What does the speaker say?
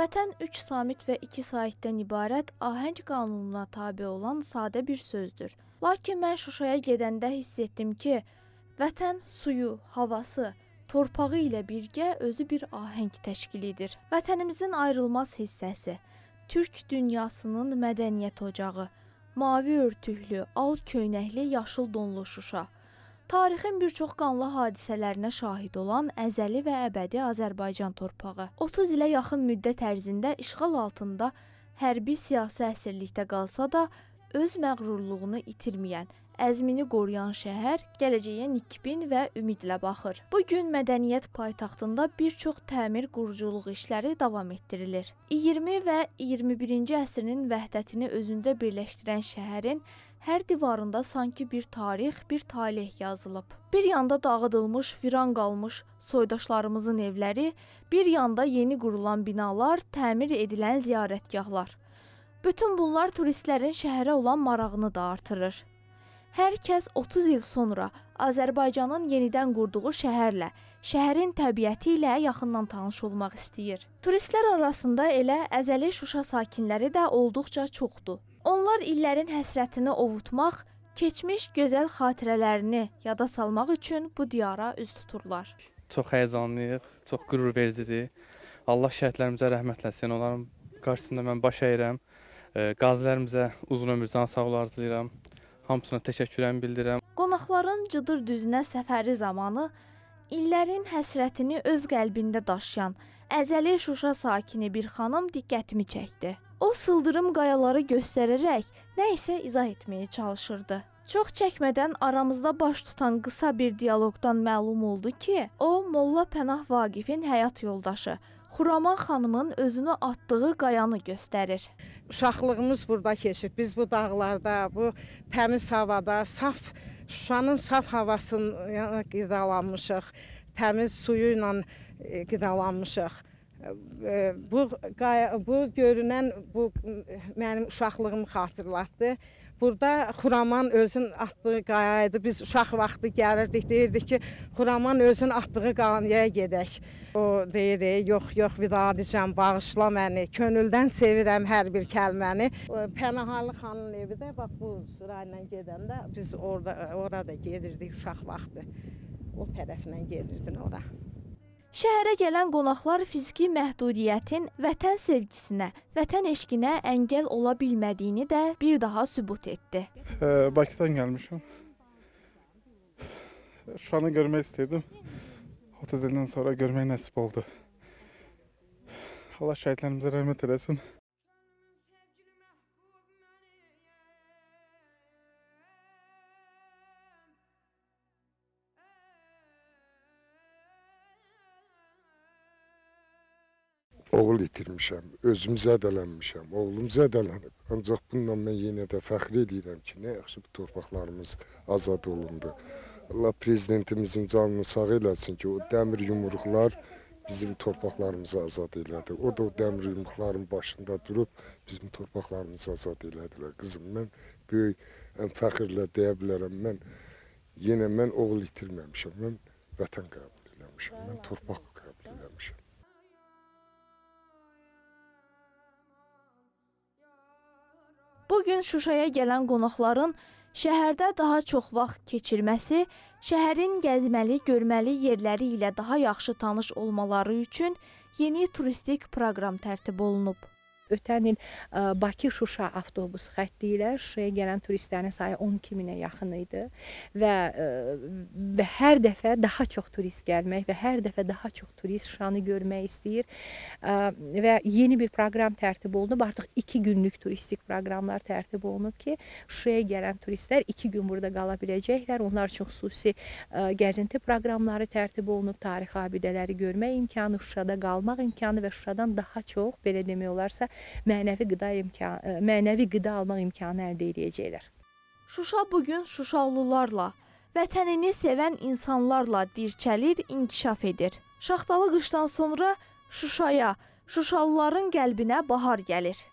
Vətən 3 samit və 2 saitdən ibarət ahəng qanununa tabe olan sadə bir sözdür. Lakin mən Şuşaya gedəndə hiss etdim ki, vətən suyu, havası, torpağı ilə birgə özü bir ahəng təşkil edir. Vətənimizin ayrılmaz hissəsi, Türk dünyasının mədəniyyət ocağı, mavi örtüklü, al köynəkli, yaşıl donlu Şuşa. Tarixin bir çox qanlı hadisələrinə şahid olan əzəli və əbədi Azərbaycan torpağı 30 ilə yaxın müddət ərzində işğal altında hərbi siyasi əsirlikdə qalsa da öz məğrurluğunu itirməyən əzmini qoruyan şəhər gələcəyə nikbin və ümidlə baxır. Bu gün mədəniyyət paytaxtında bir çox təmir quruculuq işləri davam etdirilir. 20 və 21-ci əsrin vəhdətini özündə birləşdirən şəhərin hər divarında sanki bir tarix, bir taleh yazılıb. Bir yanda dağıdılmış, viran qalmış soydaşlarımızın evləri, bir yanda yeni qurulan binalar, təmir edilən ziyarətgahlar. Bütün bunlar turistlərin şəhərə olan marağını da artırır. Hər kəs 30 il sonra Azərbaycanın yenidən qurduğu şəhərlə, şəhərin təbiəti ilə yaxından tanış olmaq istəyir. Turistlər arasında elə əzəli Şuşa sakinləri də olduqca çoxdur. Onlar illərin həsrətini ovutmaq, keçmiş gözəl xatirələrini yada salmaq üçün bu diyara üz tuturlar. Çox həyəcanlıyıq, çox qürurvericidir. Allah şəhidlərimizə rəhmət eləsin. Onların qarşısında mən baş əyirəm. Qazilərimizə uzun ömür, can sağlığı arzulayıram. Hamısına təşəkkürəm bildirirəm. Qonaqların Cıdır düzünə səfəri zamanı illərin həsrətini öz qəlbində daşıyan əzəli Şuşa sakini bir xanım diqqətimi çəkdi. O sıldırım qayaları göstərərək nə isə izah etməyə çalışırdı. Çox çəkmədən aramızda baş tutan qısa bir dialoqdan məlum oldu ki, o Molla Pənah Vaqifin həyat yoldaşı Xuraman xanımın özünü atdığı qayanı göstərir. Uşaqlığımız burada keçib. Biz bu dağlarda, bu təmiz havada, saf Şuşanın saf havasını qidalanmışıq. Təmiz suyu ilə e, qidalanmışıq. E, bu bu görünən bu e, mənim uşaqlığımı xatırlatdı. Burada Xuraman özün atdığı qaya idi. Biz uşaq vaxtı gəlirdik, deyirdik ki, Xuraman özün atdığı qayaya gedək. O deyir, yox, yox, vidadicəm, bağışla məni. Könüldən sevirəm hər bir kəlməni. Pənahalı xanın evi də bax bu sırayla gedəndə biz orada ora da gedirdik uşaq vaxtı. O tərəflə gedirdin ora. Şəhərə gələn qonaqlar fiziki məhdudiyyətin vətən sevgisinə, vətən eşqinə əngəl ola bilmədiyini də bir daha sübut etdi. Ə, Bakıdan gəlmişəm. Şuşanı görmək istəyirdim. 30 ildən sonra görmək nəsib oldu. Allah şəhidlərimizə rəhmət eləsin. oğul itirmişəm, özüm zədələnmişəm, oğlum zədələnib. Ancaq bununla mən yenə də fəxr edirəm ki, nə yaxşı bu torpaqlarımız azad olundu. Allah prezidentimizin canını sağ eləsin ki, o dəmir yumruqlar bizim torpaqlarımızı azad elədi. O da o dəmir yumruqların başında durub bizim torpaqlarımızı azad elədilər. Qızım, mən böyük ən fəxirlə deyə bilərəm, mən yenə mən oğul itirməmişəm, mən vətən qəbul eləmişəm, mən torpaq qəbul eləmişəm. Bu gün Şuşaya gələn qonaqların şəhərdə daha çox vaxt keçirməsi, şəhərin gəzməli, görməli yerləri ilə daha yaxşı tanış olmaları üçün yeni turistik proqram tərtib olunub ötən il e, Bakı-Şuşa avtobus xətti ilə Şuşaya gələn turistlərin sayı 12 minə yaxın idi və e, və hər dəfə daha çox turist gəlmək və hər dəfə daha çox turist Şuşanı görmək istəyir e, və yeni bir proqram tərtib olunub. Artıq 2 günlük turistik proqramlar tərtib olunub ki, Şuşaya gələn turistlər 2 gün burada qala biləcəklər. Onlar üçün xüsusi gəzinti proqramları tərtib olunub, tarixi abidələri görmək imkanı, Şuşada qalmaq imkanı və Şuşadan daha çox belə demək olarsa mənəvi qida imkanı, e, mənəvi qida almaq imkanı əldə edəcəklər. Şuşa bu gün şuşalılarla, vətənini sevən insanlarla dirçəlir, inkişaf edir. Şaxtalı qışdan sonra Şuşaya, Şuşalıların qəlbinə bahar gəlir.